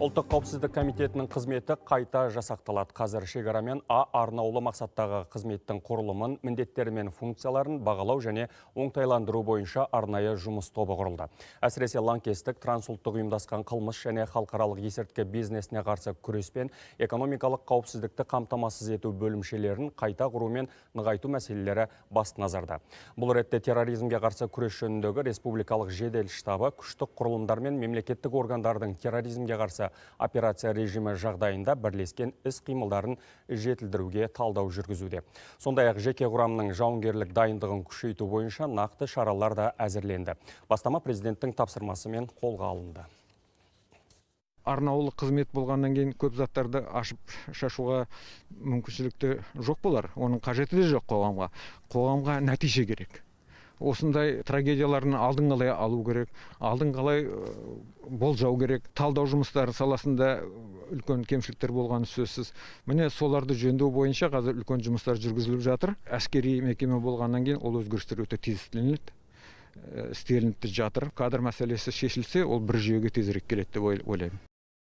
ұлттық қауіпсіздік комитетінің қызметі қайта жасақталады қазір шекарамен а арнаулы мақсаттағы қызметтің құрылымын міндеттері мен функцияларын бағалау және оңтайландыру бойынша арнайы жұмыс тобы құрылды әсіресе лаңкестік трансұлттық ұйымдасқан қылмыс және халықаралық есірткі бизнесіне қарсы күрес пен экономикалық қауіпсіздікті қамтамасыз ету бөлімшелерін қайта құру мен нығайту мәселелері басты назарда бұл ретте терроризмге қарсы күрес жөніндегі республикалық жедел штабы күштік құрылымдар мен мемлекеттік органдардың терроризмге қарсы операция режимі жағдайында бірлескен іс қимылдарын жетілдіруге талдау жүргізуде сондай ақ жеке құрамның жауынгерлік дайындығын күшейту бойынша нақты шаралар да әзірленді бастама президенттің тапсырмасымен қолға алынды арнаулы қызмет болғаннан кейін көп заттарды ашып шашуға мүмкіншілікті жоқ болар оның қажеті де жоқ қоғамға қоғамға нәтиже керек осындай трагедиялардың алдын қалай алу керек алдын қалай э, болжау керек талдау жұмыстары саласында э, үлкен кемшіліктер болғаны сөзсіз міне соларды жөндеу бойынша қазір үлкен жұмыстар жүргізіліп жатыр әскери мекеме болғаннан кейін ол өзгерістер өте тез істелінеді э, істелініп жатыр кадр мәселесі шешілсе ол бір жүйеге тезірек келеді деп ойлаймын